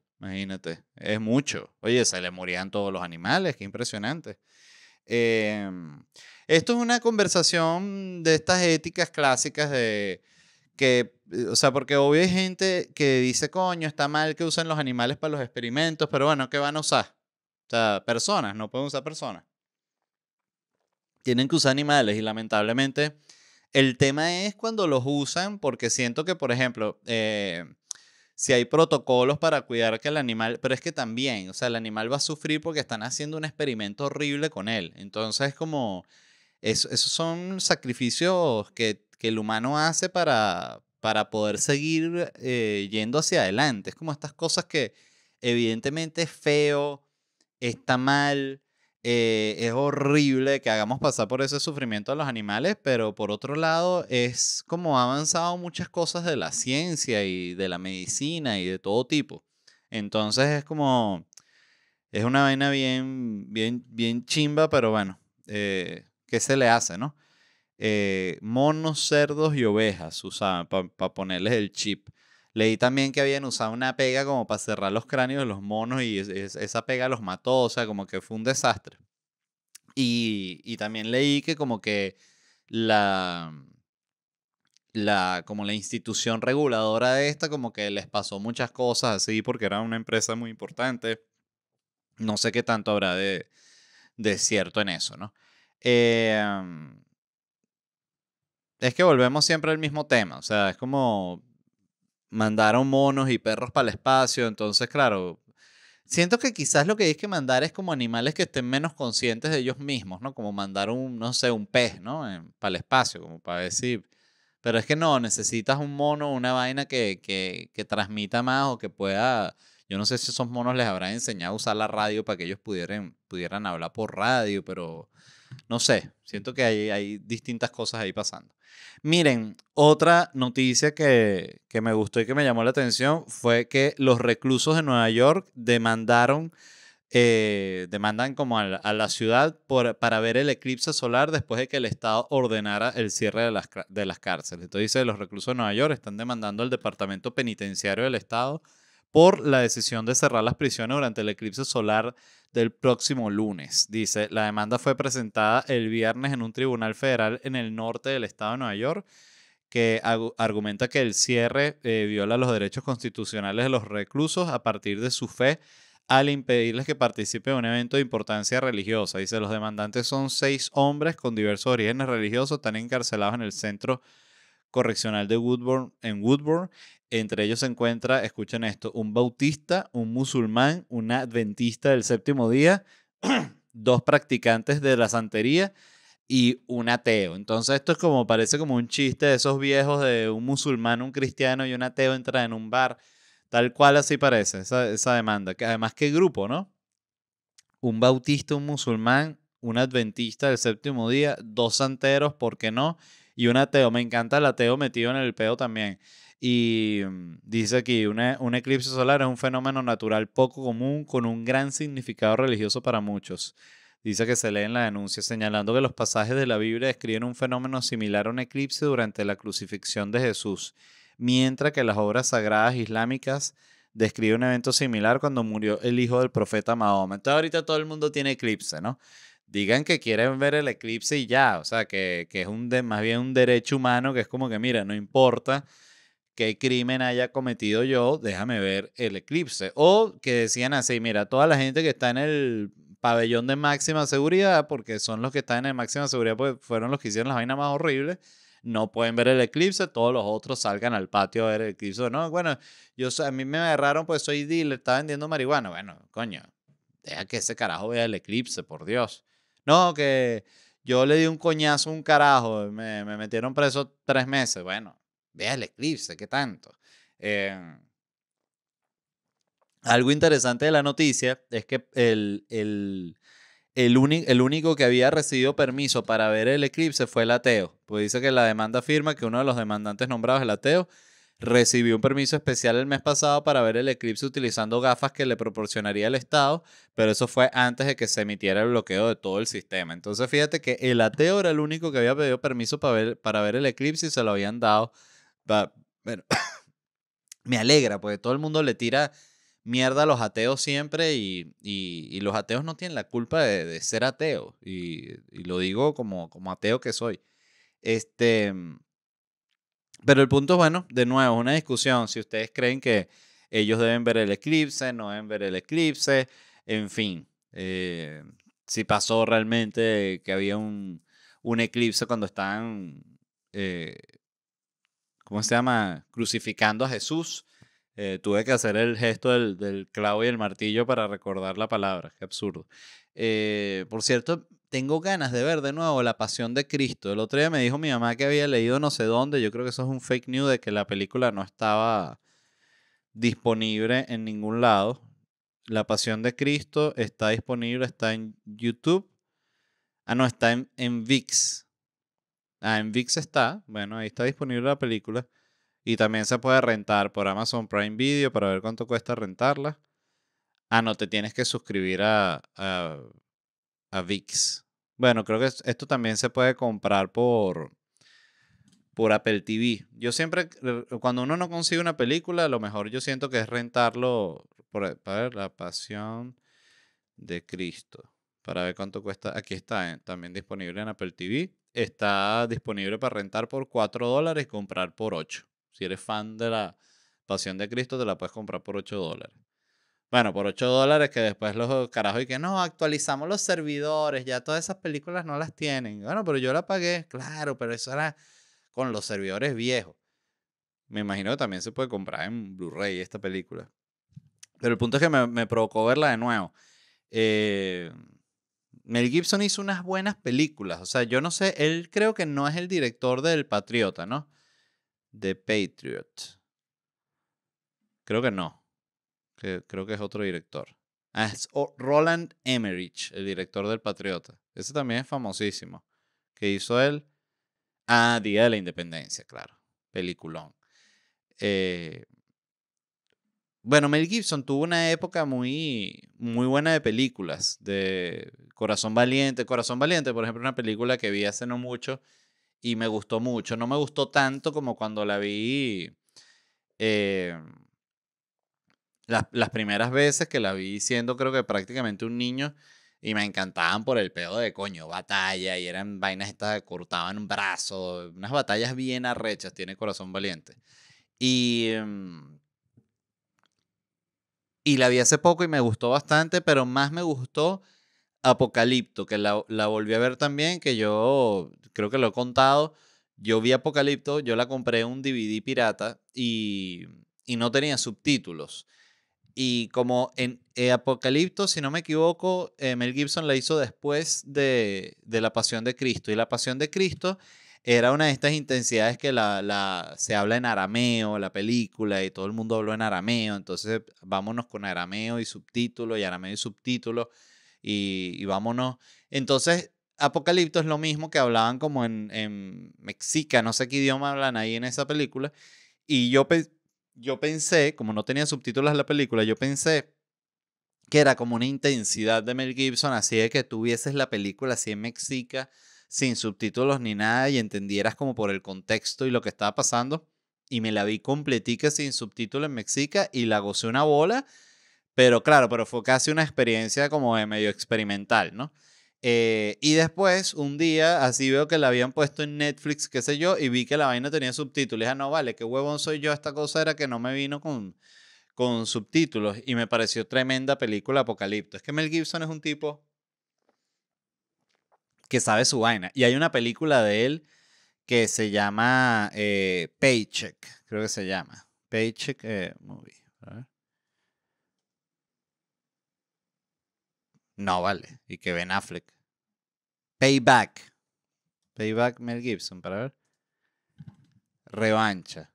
Imagínate, es mucho. Oye, se le morían todos los animales, qué impresionante. Em, esto es una conversación de estas éticas clásicas de que, eh, o sea, porque obvio hay gente que dice, coño, está mal que usen los animales para los experimentos, pero bueno, ¿qué van a usar? O sea, personas, no pueden usar personas. Tienen que usar animales y lamentablemente el tema es cuando los usan, porque siento que, por ejemplo, eh, si hay protocolos para cuidar que el animal, pero es que también, o sea, el animal va a sufrir porque están haciendo un experimento horrible con él. Entonces, como, esos son sacrificios que, el humano hace para, para poder seguir eh, yendo hacia adelante. Es como estas cosas que evidentemente es feo, está mal, eh, es horrible que hagamos pasar por ese sufrimiento a los animales, pero por otro lado es como ha avanzado muchas cosas de la ciencia y de la medicina y de todo tipo. Entonces es como, es una vaina bien, bien, bien chimba, pero bueno, eh, ¿qué se le hace, no? Eh, monos, cerdos y ovejas, usaban para ponerles el chip. Leí también que habían usado una pega como para cerrar los cráneos de los monos y esa pega los mató, o sea, como que fue un desastre. Y, también leí que como que la, la, como la institución reguladora de esta como que les pasó muchas cosas así porque era una empresa muy importante. No sé qué tanto habrá de, cierto en eso, ¿no? Em, es que volvemos siempre al mismo tema, o sea, es como mandaron monos y perros para el espacio, entonces, claro, siento que quizás lo que hay que mandar es como animales que estén menos conscientes de ellos mismos, ¿no? Como mandar un, no sé, un pez, ¿no? Para el espacio, como para decir... Pero es que no, necesitas un mono, una vaina que, que, que transmita más o que pueda... Yo no sé si esos monos les habrán enseñado a usar la radio para que ellos pudieran, pudieran hablar por radio, pero no sé. Siento que hay, hay distintas cosas ahí pasando. Miren, otra noticia que, que me gustó y que me llamó la atención fue que los reclusos de Nueva York demandaron eh, demandan como a la, ciudad por, para ver el eclipse solar después de que el Estado ordenara el cierre de las, de las cárceles. Entonces dice, los reclusos de Nueva York están demandando al Departamento Penitenciario del Estado por la decisión de cerrar las prisiones durante el eclipse solar del próximo lunes. Dice, la demanda fue presentada el viernes en un tribunal federal en el norte del estado de Nueva York que argumenta que el cierre eh, viola los derechos constitucionales de los reclusos a partir de su fe al impedirles que participe en un evento de importancia religiosa. Dice, los demandantes son seis hombres con diversos orígenes religiosos, están encarcelados en el centro correccional de Woodburn en Woodburn. Entre ellos se encuentra, escuchen esto, un bautista, un musulmán, un adventista del séptimo día, dos practicantes de la santería y un ateo. Entonces esto es como, parece como un chiste de esos viejos de un musulmán, un cristiano y un ateo entran en un bar. Tal cual así parece esa, demanda. Que además, qué grupo, ¿no? Un bautista, un musulmán, un adventista del séptimo día, dos santeros, ¿por qué no? y un ateo. Me encanta el ateo metido en el peo también. Y mm, dice aquí, un eclipse solar es un fenómeno natural poco común con un gran significado religioso para muchos. Dice que se lee en la denuncia señalando que los pasajes de la Biblia describen un fenómeno similar a un eclipse durante la crucifixión de Jesús, mientras que las obras sagradas islámicas describen un evento similar cuando murió el hijo del profeta Mahoma. Entonces ahorita todo el mundo tiene eclipse, ¿no? digan que quieren ver el eclipse y ya, o sea, que, que es un más bien un derecho humano que es como que, mira, no importa qué crimen haya cometido yo, déjame ver el eclipse. O que decían así, mira, toda la gente que está en el pabellón de máxima seguridad, porque son los que están en el máxima seguridad, pues fueron los que hicieron las vainas más horribles, no pueden ver el eclipse, todos los otros salgan al patio a ver el eclipse. No, bueno, yo, a mí me agarraron, pues soy dealer, estaba vendiendo marihuana. Bueno, coño, deja que ese carajo vea el eclipse, por Dios. No, que yo le di un coñazo a un carajo, me, me, metieron preso tres meses. Bueno, vea el eclipse, qué tanto. Em, algo interesante de la noticia es que el, el, el, único que había recibido permiso para ver el eclipse fue el ateo, pues dice que la demanda afirma que uno de los demandantes nombrados, el ateo, recibió un permiso especial el mes pasado para ver el eclipse utilizando gafas que le proporcionaría el Estado, pero eso fue antes de que se emitiera el bloqueo de todo el sistema. Entonces fíjate que el ateo era el único que había pedido permiso para ver, para ver el eclipse y se lo habían dado. Bueno, me alegra, porque todo el mundo le tira mierda a los ateos siempre y, los ateos no tienen la culpa de, ser ateos. Y, lo digo como, como ateo que soy. Este, pero el punto, bueno, de nuevo, una discusión. Si ustedes creen que ellos deben ver el eclipse, no deben ver el eclipse, en fin. Eh, si pasó realmente que había un, eclipse cuando estaban, eh, ¿cómo se llama? Crucificando a Jesús. Eh, tuve que hacer el gesto del, del, clavo y el martillo para recordar la palabra. Qué absurdo. por cierto, tengo ganas de ver de nuevo La Pasión de Cristo. El otro día me dijo mi mamá que había leído no sé dónde, yo creo que eso es un fake news de que la película no estaba disponible en ningún lado. La Pasión de Cristo está disponible, está en YouTube. Ah, no, está en, VIX. Ah, en VIX está. Bueno, ahí está disponible la película. Y también se puede rentar por Amazon Prime Video para ver cuánto cuesta rentarla. Ah, no, te tienes que suscribir a, a a VIX. Bueno, creo que esto también se puede comprar por, por Apple TV. Yo siempre, eh, cuando uno no consigue una película, lo mejor yo siento que es rentarlo por, e, para ver, La Pasión de Cristo. Para ver cuánto cuesta. Aquí está, eh, también disponible en Apple TV. Está disponible para rentar por 4 dólares y comprar por 8. Si eres fan de la Pasión de Cristo, te la puedes comprar por 8 dólares. Bueno, por 8 dólares que después los carajos y que no, actualizamos los servidores, ya todas esas películas no las tienen. Bueno, pero yo la pagué, claro, pero eso era con los servidores viejos. Me imagino que también se puede comprar en Blu-ray esta película. Pero el punto es que me, provocó verla de nuevo. Eh, Mel Gibson hizo unas buenas películas. O sea, yo no sé, él creo que no es el director del Patriota, ¿no? De Patriot. Creo que no creo que es otro director. Ah, es Roland Emmerich, el director del Patriota. Ese también es famosísimo. Que hizo él. Ah, Día de la Independencia, claro. Peliculón. Eh, bueno, Mel Gibson tuvo una época muy, muy buena de películas, de Corazón Valiente. Corazón Valiente, por ejemplo, una película que vi hace no mucho y me gustó mucho. No me gustó tanto como cuando la vi eh, las, primeras veces que la vi siendo creo que prácticamente un niño y me encantaban por el pedo de coño, batalla y eran vainas estas, cortaban un brazo, unas batallas bien arrechas, tiene corazón valiente. Y... Em, y la vi hace poco y me gustó bastante, pero más me gustó Apocalipto, que la, volví a ver también, que yo creo que lo he contado. Yo vi Apocalipto, yo la compré un DVD pirata y, y no tenía subtítulos. Y como en Apocalipsis, eh, Apocalipto, si no me equivoco, eh, Mel Gibson la hizo después de, La Pasión de Cristo. Y La Pasión de Cristo era una de estas intensidades que la, se habla en arameo, la película, y todo el mundo habló en arameo. Entonces, vámonos con arameo y subtítulo, y arameo y subtítulo, y, vámonos. Entonces, Apocalipto es lo mismo que hablaban como en, en mexica, no sé qué idioma hablan ahí en esa película. Y yo yo pensé, como no tenía subtítulos la película, yo pensé que era como una intensidad de Mel Gibson, así de que tuvieses la película así en Mexica, sin subtítulos ni nada, y entendieras como por el contexto y lo que estaba pasando. Y me la vi completica sin subtítulos en Mexica y la gocé una bola, pero claro, pero fue casi una experiencia como de medio experimental, ¿no? Eh, y después, un día, así veo que la habían puesto en Netflix, qué sé yo, y vi que la vaina tenía subtítulos. dije, ah, no, vale, qué huevón soy yo. Esta cosa era que no me vino con, con subtítulos y me pareció tremenda película Apocalipto. Es que Mel Gibson es un tipo que sabe su vaina. Y hay una película de él que se llama eh, Paycheck, creo que se llama. Paycheck eh, Movie. No, vale. Y que Ben Affleck. Payback. Payback Mel Gibson, para ver. Revancha.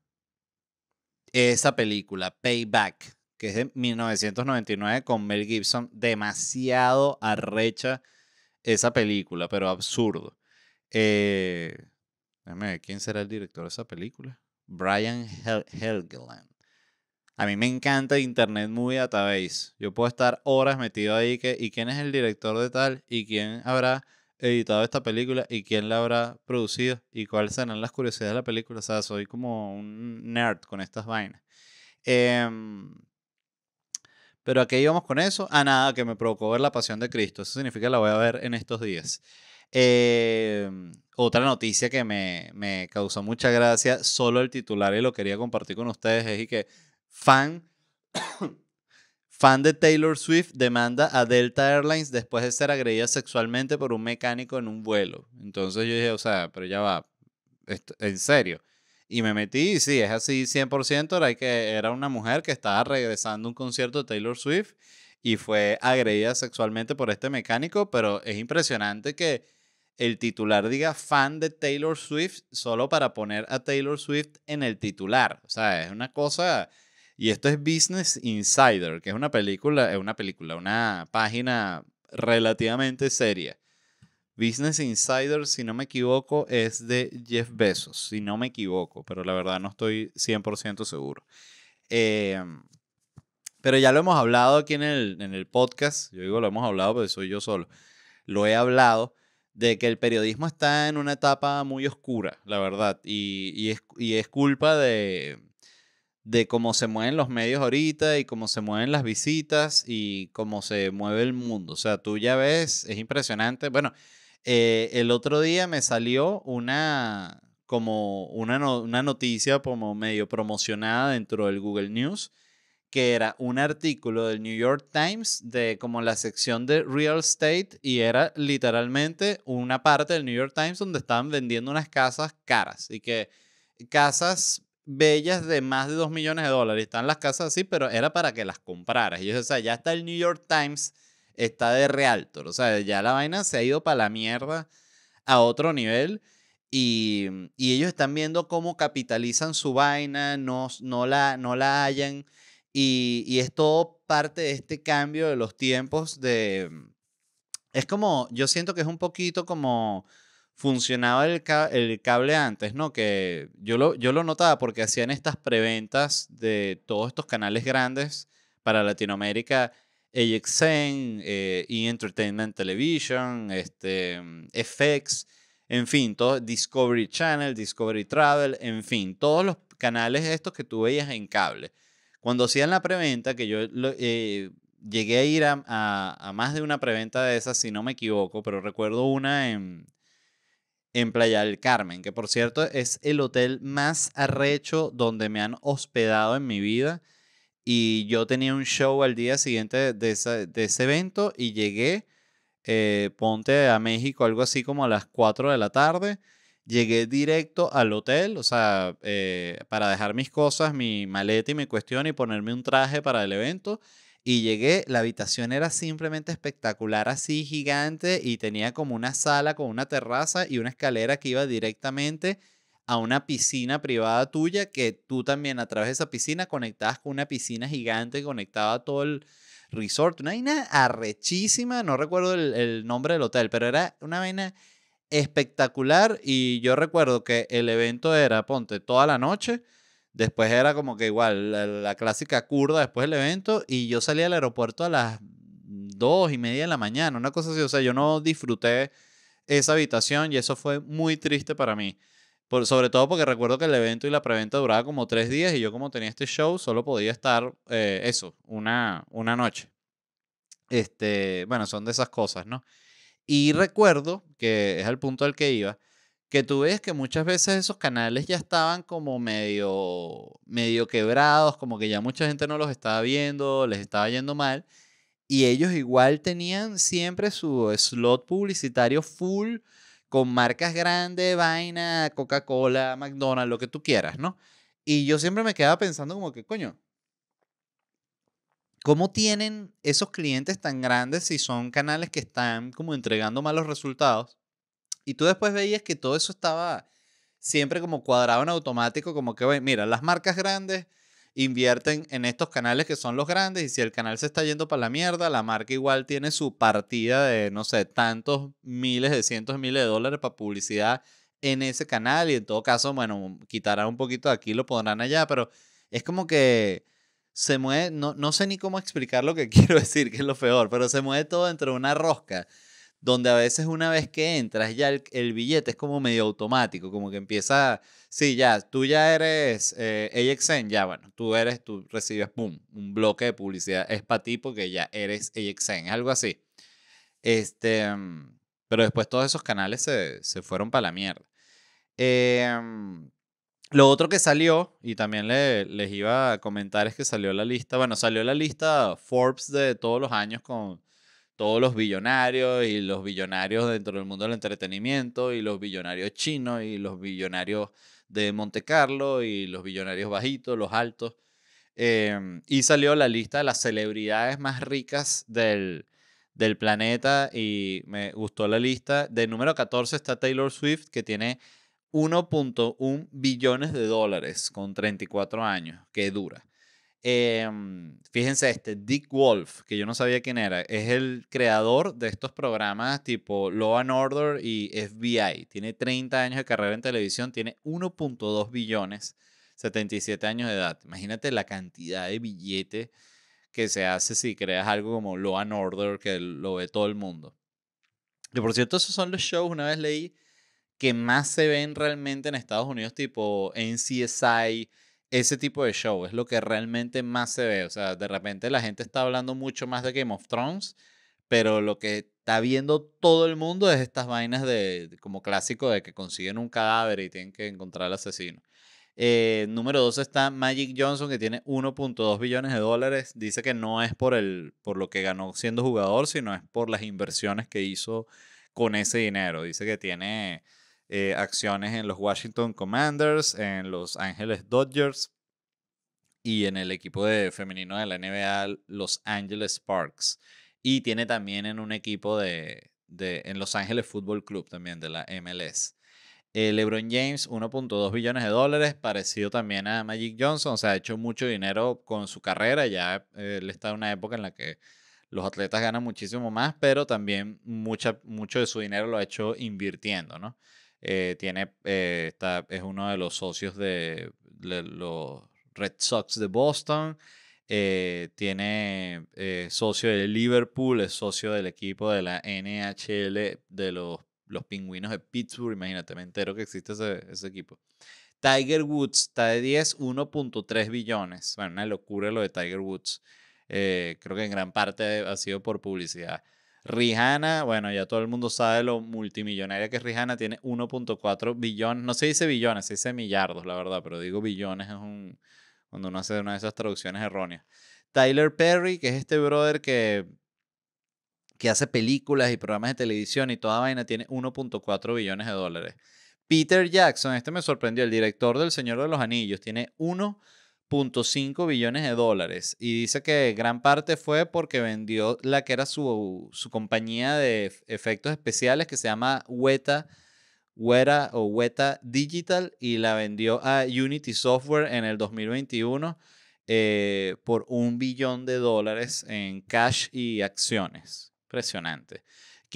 Esa película, Payback, que es de 1999 con Mel Gibson, demasiado arrecha esa película, pero absurdo. Eh, déjame quién será el director de esa película. Brian Helgeland. A mí me encanta Internet Movie Database. Yo puedo estar horas metido ahí que, y quién es el director de tal y quién habrá editado esta película y quién la habrá producido y cuáles serán las curiosidades de la película. O sea, soy como un nerd con estas vainas. Em, pero a qué íbamos con eso? A ah, nada, que me provocó ver La Pasión de Cristo. Eso significa que la voy a ver en estos días. Em, otra noticia que me, me, causó mucha gracia, solo el titular y lo quería compartir con ustedes, es y que fan, fan de Taylor Swift demanda a Delta Airlines después de ser agredida sexualmente por un mecánico en un vuelo. Entonces yo dije, o sea, pero ya va, en serio. Y me metí y sí, es así 100%, era, que era una mujer que estaba regresando a un concierto de Taylor Swift y fue agredida sexualmente por este mecánico, pero es impresionante que el titular diga fan de Taylor Swift solo para poner a Taylor Swift en el titular. O sea, es una cosa y esto es Business Insider, que es una película, es una película, una página relativamente seria. Business Insider, si no me equivoco, es de Jeff Bezos, si no me equivoco, pero la verdad no estoy 100% seguro. Em, pero ya lo hemos hablado aquí en el, podcast, yo digo lo hemos hablado pero soy yo solo, lo he hablado de que el periodismo está en una etapa muy oscura, la verdad, y es culpa de, de cómo se mueven los medios ahorita y cómo se mueven las visitas y cómo se mueve el mundo. O sea, tú ya ves, es impresionante. Bueno, eh, el otro día me salió una como una, una noticia como medio promocionada dentro del Google News, que era un artículo del New York Times de como la sección de real estate y era literalmente una parte del New York Times donde estaban vendiendo unas casas caras y que casas bellas de más de 2 millones de dólares. Están las casas así, pero era para que las compraras. o sea, ya está el New York Times, está de realtor. O sea, ya la vaina se ha ido para la mierda a otro nivel. Y, mm, ellos están viendo cómo capitalizan su vaina, no, no, la, no la hallan. Y, y es todo parte de este cambio de los tiempos de... Mm, es como, yo siento que es un poquito como funcionaba el, cable antes, ¿no? Que yo lo, yo lo notaba porque hacían estas preventas de todos estos canales grandes para Latinoamérica, AXN, eh, E Entertainment Television, este, FX, en fin, Discovery Channel, Discovery Travel, en fin, todos los canales estos que tú veías en cable. Cuando hacían la preventa, que yo eh, llegué a ir a, a más de una preventa de esas, si no me equivoco, pero recuerdo una en en Playa del Carmen, que por cierto es el hotel más arrecho donde me han hospedado en mi vida. Y yo tenía un show al día siguiente de, ese evento y llegué, eh, ponte a México, algo así como a las 4 de la tarde. Llegué directo al hotel, o sea, eh, para dejar mis cosas, mi maleta y mi cuestión y ponerme un traje para el evento. Y llegué, la habitación era simplemente espectacular, así gigante, y tenía como una sala con una terraza y una escalera que iba directamente a una piscina privada tuya, que tú también a través de esa piscina conectabas con una piscina gigante conectada conectaba todo el resort. Una vaina arrechísima, no recuerdo el, el nombre del hotel, pero era una vaina espectacular y yo recuerdo que el evento era, ponte, toda la noche Después era como que igual, la, clásica curda después del evento y yo salí al aeropuerto a las dos y media de la mañana, una cosa así, o sea, yo no disfruté esa habitación y eso fue muy triste para mí. sobre todo porque recuerdo que el evento y la preventa duraba como tres días y yo como tenía este show solo podía estar eh, eso, una, una noche. Este, bueno, son de esas cosas, ¿no? Y recuerdo que es al punto al que iba, que tú ves que muchas veces esos canales ya estaban como medio, medio quebrados, como que ya mucha gente no los estaba viendo, les estaba yendo mal, y ellos igual tenían siempre su slot publicitario full con marcas grandes, vaina, Coca-Cola, McDonald's, lo que tú quieras, ¿no? Y yo siempre me quedaba pensando como que, coño, ¿cómo tienen esos clientes tan grandes si son canales que están como entregando malos resultados? Y tú después veías que todo eso estaba siempre como cuadrado en automático, como que, mira, las marcas grandes invierten en estos canales que son los grandes y si el canal se está yendo para la mierda, la marca igual tiene su partida de, no sé, tantos miles, de cientos de miles de dólares para publicidad en ese canal y en todo caso, bueno, quitarán un poquito de aquí, lo pondrán allá, pero es como que se mueve, no, no sé ni cómo explicar lo que quiero decir, que es lo peor, pero se mueve todo dentro de una rosca donde a veces una vez que entras ya el, billete es como medio automático, como que empieza, sí, ya, tú ya eres eh, AXN, ya bueno, tú eres, tú recibes, boom, un bloque de publicidad, es para ti porque ya eres AXN, es algo así. Este, mm, pero después todos esos canales se, fueron para la mierda. Em, lo otro que salió, y también les iba a comentar, es que salió la lista, bueno, salió la lista Forbes de todos los años con todos los billonarios y los billonarios dentro del mundo del entretenimiento y los billonarios chinos y los billonarios de Monte Carlo y los billonarios bajitos, los altos. Em, y salió la lista de las celebridades más ricas del, del planeta y me gustó la lista. De número 14 está Taylor Swift, que tiene 1.1 billones de dólares con 34 años, que dura. Em, fíjense este, Dick Wolf, que yo no sabía quién era, es el creador de estos programas tipo Law and Order y FBI. Tiene 30 años de carrera en televisión, tiene 1.2 billones, 77 años de edad. Imagínate la cantidad de billete que se hace si creas algo como Law and Order, que lo ve todo el mundo. Y por cierto, esos son los shows, una vez leí, que más se ven realmente en Estados Unidos, tipo NCSI, ese tipo de show, es lo que realmente más se ve. O sea, de repente la gente está hablando mucho más de Game of Thrones, pero lo que está viendo todo el mundo es estas vainas de, como clásico de que consiguen un cadáver y tienen que encontrar al asesino. Eh, número dos está Magic Johnson, que tiene 1.2 billones de dólares. Dice que no es por, el, por lo que ganó siendo jugador, sino es por las inversiones que hizo con ese dinero. Dice que tiene eh, acciones en los Washington Commanders, en los Angeles Dodgers y en el equipo de femenino de la NBA, Los Angeles Sparks. Y tiene también en un equipo de, en Los Angeles Football Club también de la MLS. Eh, LeBron James, 1.2 billones de dólares, parecido también a Magic Johnson, o sea, ha hecho mucho dinero con su carrera, ya eh, está en una época en la que los atletas ganan muchísimo más, pero también mucha, mucho de su dinero lo ha hecho invirtiendo, ¿no? Eh, tiene, eh, es uno de los socios de, los Red Sox de Boston. Eh, tiene socio de Liverpool, es socio del equipo de la NHL de los, Pingüinos de Pittsburgh. Imagínate, me entero que existe ese, ese equipo. Tiger Woods está de 10, 1.3 billones. Bueno, una locura lo de Tiger Woods. creo que en gran parte ha sido por publicidad. Rihanna, bueno, ya todo el mundo sabe lo multimillonaria que es Rihanna, tiene 1.4 billones, no se dice billones, se dice millardos, la verdad, pero digo billones es un, cuando uno hace una de esas traducciones erróneas. Tyler Perry, que es este brother que, que hace películas y programas de televisión y toda vaina, tiene 1.4 billones de dólares. Peter Jackson, este me sorprendió, el director del Señor de los Anillos, tiene 1.4 .5 billones de dólares y dice que gran parte fue porque vendió la que era su, compañía de efectos especiales que se llama Weta, Weta o Weta Digital y la vendió a Unity Software en el 2021 eh, por un billón de dólares en cash y acciones. Impresionante.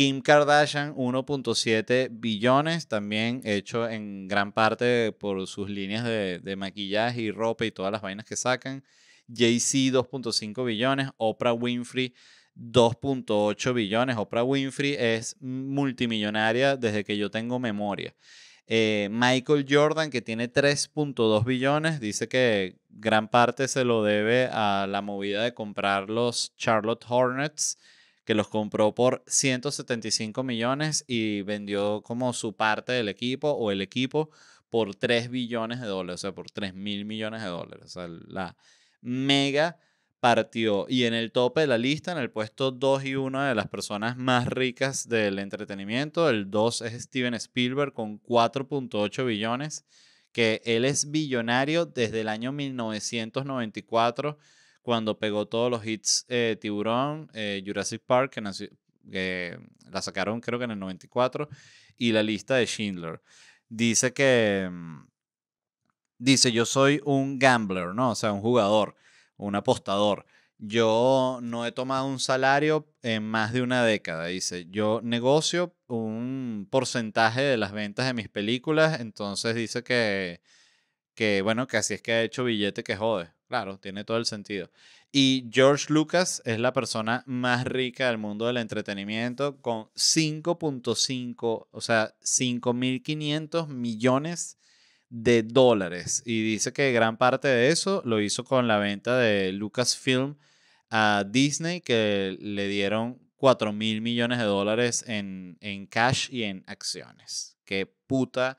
Kim Kardashian, 1.7 billones, también hecho en gran parte por sus líneas de, maquillaje y ropa y todas las vainas que sacan. Jay-Z, 2.5 billones. Oprah Winfrey, 2.8 billones. Oprah Winfrey es multimillonaria desde que yo tengo memoria. Eh, Michael Jordan, que tiene 3.2 billones, dice que gran parte se lo debe a la movida de comprar los Charlotte Hornets que los compró por 175 millones y vendió como su parte del equipo o el equipo por 3 billones de dólares, o sea, por 3 mil millones de dólares. O sea, la mega partió y en el tope de la lista, en el puesto 2 y 1 de las personas más ricas del entretenimiento, el 2 es Steven Spielberg con 4.8 billones, que él es billonario desde el año 1994 cuando pegó todos los hits eh, Tiburón, eh, Jurassic Park, que, la sacaron creo que en el 94, y la lista de Schindler. Dice que... Mm, dice, yo soy un gambler, ¿no? O sea, un jugador, un apostador. Yo no he tomado un salario en más de una década, dice. Yo negocio un porcentaje de las ventas de mis películas, entonces dice que, que bueno, que así es que ha hecho billete que jode. Claro, tiene todo el sentido. Y George Lucas es la persona más rica del mundo del entretenimiento con 5.5, o sea, 5.500 millones de dólares. Y dice que gran parte de eso lo hizo con la venta de Lucasfilm a Disney, que le dieron 4.000 mil millones de dólares en, en cash y en acciones. Qué puta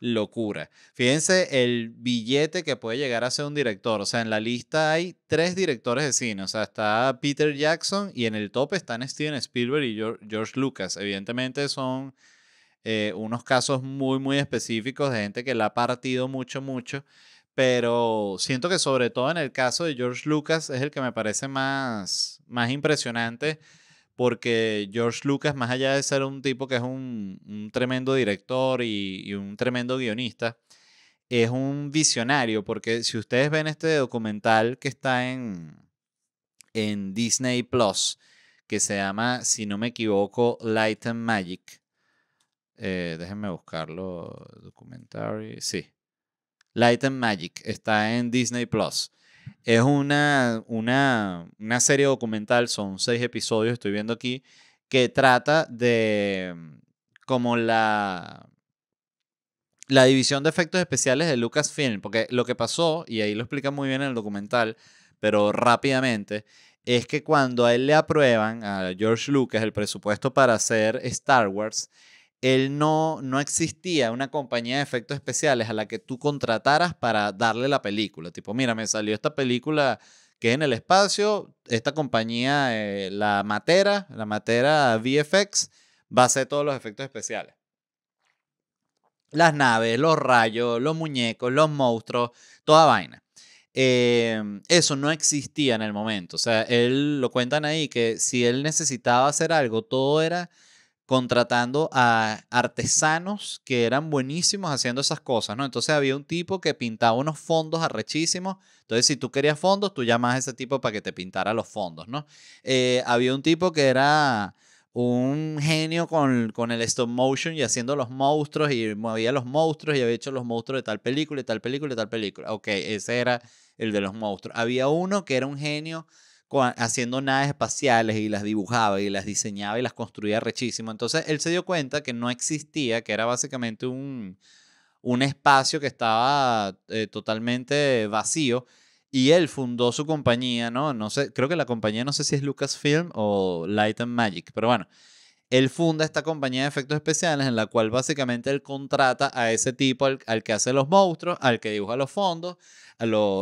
locura. Fíjense el billete que puede llegar a ser un director. O sea, en la lista hay tres directores de cine. O sea, está Peter Jackson y en el top están Steven Spielberg y George Lucas. Evidentemente son eh, unos casos muy, muy específicos de gente que la ha partido mucho, mucho. Pero siento que sobre todo en el caso de George Lucas es el que me parece más, más impresionante porque George Lucas, más allá de ser un tipo que es un, tremendo director y, un tremendo guionista, es un visionario, porque si ustedes ven este documental que está en, Disney Plus, que se llama, si no me equivoco, Light and Magic. Eh, déjenme buscarlo, documentary, sí. Light and Magic está en Disney Plus. Es una, una, serie documental, son seis episodios, estoy viendo aquí, que trata de mm, como la, la división de efectos especiales de Lucasfilm, porque lo que pasó, y ahí lo explica muy bien en el documental, pero rápidamente, es que cuando a él le aprueban a George Lucas el presupuesto para hacer Star Wars, él no, no existía una compañía de efectos especiales a la que tú contrataras para darle la película. Tipo, mira, me salió esta película que es en el espacio, esta compañía, eh, la Matera, la Matera VFX, va a hacer todos los efectos especiales. Las naves, los rayos, los muñecos, los monstruos, toda vaina. Em, eso no existía en el momento. O sea, él lo cuentan ahí que si él necesitaba hacer algo, todo era contratando a artesanos que eran buenísimos haciendo esas cosas, ¿no? Entonces había un tipo que pintaba unos fondos arrechísimos. Entonces, si tú querías fondos, tú llamas a ese tipo para que te pintara los fondos, ¿no? Eh, había un tipo que era un genio con, con, el stop motion y haciendo los monstruos y movía los monstruos y había hecho los monstruos de tal película y tal película y tal película. Ok, ese era el de los monstruos. Había uno que era un genio haciendo naves espaciales y las dibujaba y las diseñaba y las construía rechísimo. Entonces él se dio cuenta que no existía, que era básicamente un, un espacio que estaba eh, totalmente vacío y él fundó su compañía, ¿no? No sé, creo que la compañía no sé si es Lucasfilm o Light and Magic, pero bueno él funda esta compañía de efectos especiales en la cual básicamente él contrata a ese tipo, al, que hace los monstruos, al que dibuja los fondos,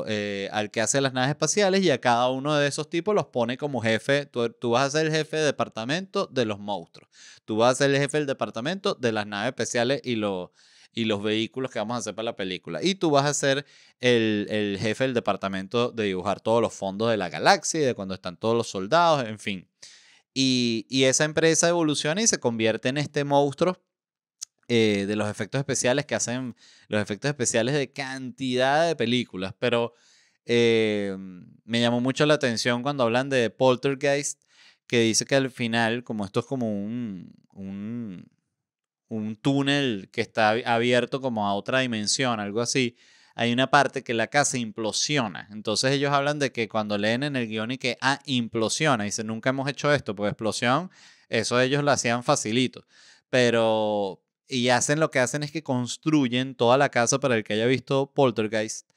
eh, al que hace las naves espaciales y a cada uno de esos tipos los pone como jefe. Tú, vas a ser el jefe de departamento de los monstruos. Tú vas a ser el jefe del departamento de las naves especiales y los y los vehículos que vamos a hacer para la película. Y tú vas a ser el, el jefe del departamento de dibujar todos los fondos de la galaxia de cuando están todos los soldados, en fin. Y, esa empresa evoluciona y se convierte en este monstruo eh, de los efectos especiales que hacen los efectos especiales de cantidad de películas. Pero eh, me llamó mucho la atención cuando hablan de Poltergeist, que dice que al final, como esto es como un, un túnel que está abierto como a otra dimensión, algo así hay una parte que la casa implosiona. Entonces ellos hablan de que cuando leen en el guión y que, ah, implosiona, dicen, nunca hemos hecho esto, pues explosión, eso ellos lo hacían facilito. Pero, y hacen lo que hacen es que construyen toda la casa, para el que haya visto Poltergeist,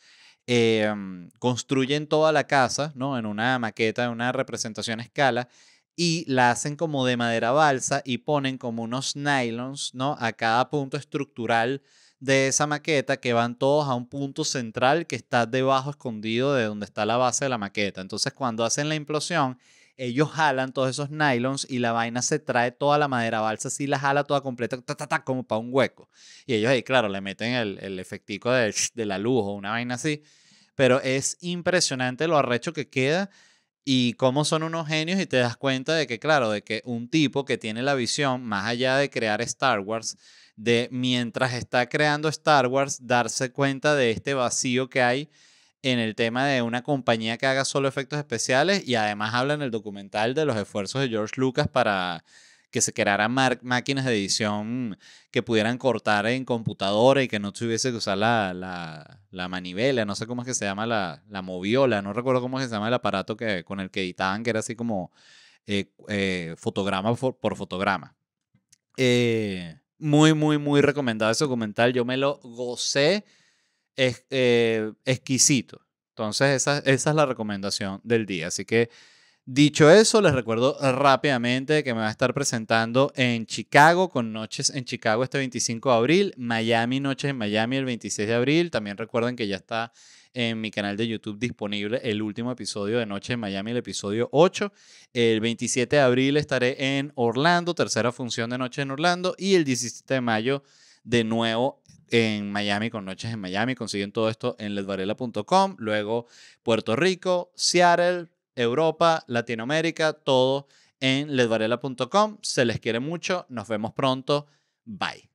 em, construyen toda la casa, ¿no? En una maqueta, en una representación a escala, y la hacen como de madera balsa y ponen como unos nylons, ¿no? A cada punto estructural de esa maqueta que van todos a un punto central que está debajo escondido de donde está la base de la maqueta. Entonces cuando hacen la implosión, ellos jalan todos esos nylons y la vaina se trae toda la madera balsa, así la jala toda completa, como para un hueco. Y ellos ahí, claro, le meten el, el efectico de, de la luz o una vaina así. Pero es impresionante lo arrecho que queda y cómo son unos genios y te das cuenta de que, claro, de que un tipo que tiene la visión, más allá de crear Star Wars, de mientras está creando Star Wars, darse cuenta de este vacío que hay en el tema de una compañía que haga solo efectos especiales y además habla en el documental de los esfuerzos de George Lucas para que se crearan máquinas de edición que pudieran cortar en computadora y que no tuviese que usar la, manivela, no sé cómo es que se llama la, moviola, no recuerdo cómo es que se llama el aparato que, con el que editaban, que era así como eh, eh, fotograma por, por fotograma. Eh, muy, muy, muy recomendado ese documental. Yo me lo gocé es, eh, exquisito. Entonces, esa, esa es la recomendación del día. Así que, dicho eso, les recuerdo rápidamente que me va a estar presentando en Chicago, con Noches en Chicago este 25 de abril, Miami, Noches en Miami el 26 de abril. También recuerden que ya está en mi canal de YouTube disponible el último episodio de Noche en Miami, el episodio 8. El 27 de abril estaré en Orlando, tercera función de Noche en Orlando. Y el 17 de mayo, de nuevo en Miami, con Noches en Miami. Consiguen todo esto en ledvarela.com. Luego Puerto Rico, Seattle, Europa, Latinoamérica, todo en ledvarela.com. Se les quiere mucho. Nos vemos pronto. Bye.